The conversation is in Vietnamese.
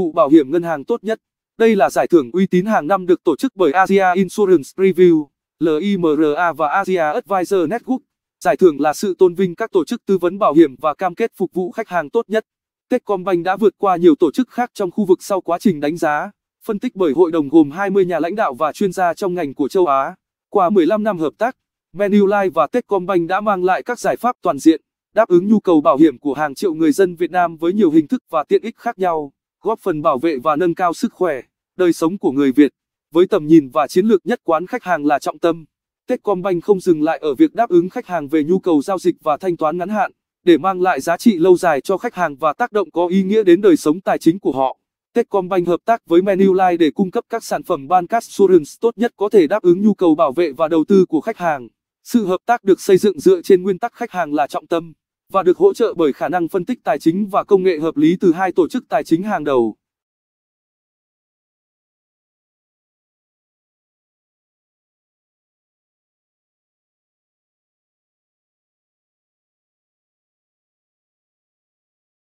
vụ bảo hiểm ngân hàng tốt nhất. Đây là giải thưởng uy tín hàng năm được tổ chức bởi Asia Insurance Review, LIMRA và Asia Advisor Network. Giải thưởng là sự tôn vinh các tổ chức tư vấn bảo hiểm và cam kết phục vụ khách hàng tốt nhất. Techcombank đã vượt qua nhiều tổ chức khác trong khu vực sau quá trình đánh giá, phân tích bởi hội đồng gồm 20 nhà lãnh đạo và chuyên gia trong ngành của châu Á. Qua 15 năm hợp tác, Manulife và Techcombank đã mang lại các giải pháp toàn diện, đáp ứng nhu cầu bảo hiểm của hàng triệu người dân Việt Nam với nhiều hình thức và tiện ích khác nhau góp phần bảo vệ và nâng cao sức khỏe, đời sống của người Việt. Với tầm nhìn và chiến lược nhất quán khách hàng là trọng tâm, Techcombank không dừng lại ở việc đáp ứng khách hàng về nhu cầu giao dịch và thanh toán ngắn hạn, để mang lại giá trị lâu dài cho khách hàng và tác động có ý nghĩa đến đời sống tài chính của họ. Techcombank hợp tác với Manulife để cung cấp các sản phẩm bancassurance tốt nhất có thể đáp ứng nhu cầu bảo vệ và đầu tư của khách hàng. Sự hợp tác được xây dựng dựa trên nguyên tắc khách hàng là trọng tâm và được hỗ trợ bởi khả năng phân tích tài chính và công nghệ hợp lý từ hai tổ chức tài chính hàng đầu